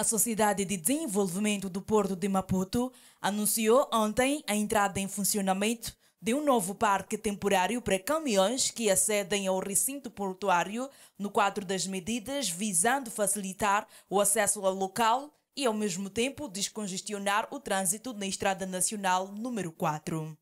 A Sociedade de Desenvolvimento do Porto de Maputo anunciou ontem a entrada em funcionamento de um novo parque temporário para caminhões que acedem ao recinto portuário no quadro das medidas visando facilitar o acesso ao local e, ao mesmo tempo, descongestionar o trânsito na Estrada Nacional número 4.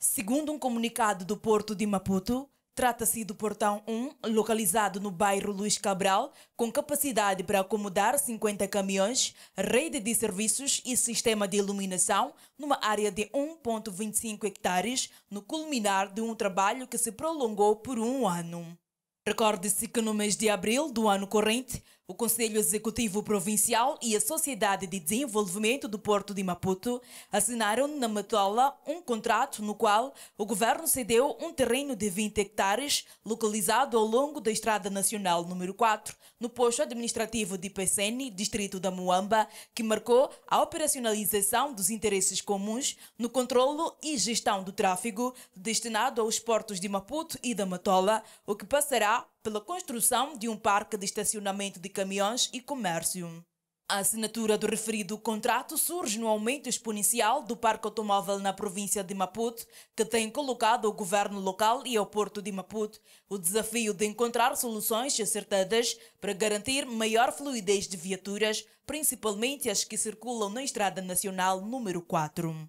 Segundo um comunicado do Porto de Maputo, Trata-se do Portão 1, localizado no bairro Luiz Cabral, com capacidade para acomodar 50 caminhões, rede de serviços e sistema de iluminação, numa área de 1,25 hectares, no culminar de um trabalho que se prolongou por um ano. Recorde-se que no mês de abril do ano corrente, o Conselho Executivo Provincial e a Sociedade de Desenvolvimento do Porto de Maputo assinaram na Matola um contrato no qual o governo cedeu um terreno de 20 hectares localizado ao longo da Estrada Nacional número 4, no posto administrativo de Pecene, distrito da Moamba, que marcou a operacionalização dos interesses comuns no controlo e gestão do tráfego destinado aos portos de Maputo e da Matola, o que passará pela construção de um parque de estacionamento de caminhões e comércio. A assinatura do referido contrato surge no aumento exponencial do parque automóvel na província de Maputo, que tem colocado ao governo local e ao porto de Maputo o desafio de encontrar soluções acertadas para garantir maior fluidez de viaturas, principalmente as que circulam na Estrada Nacional número 4.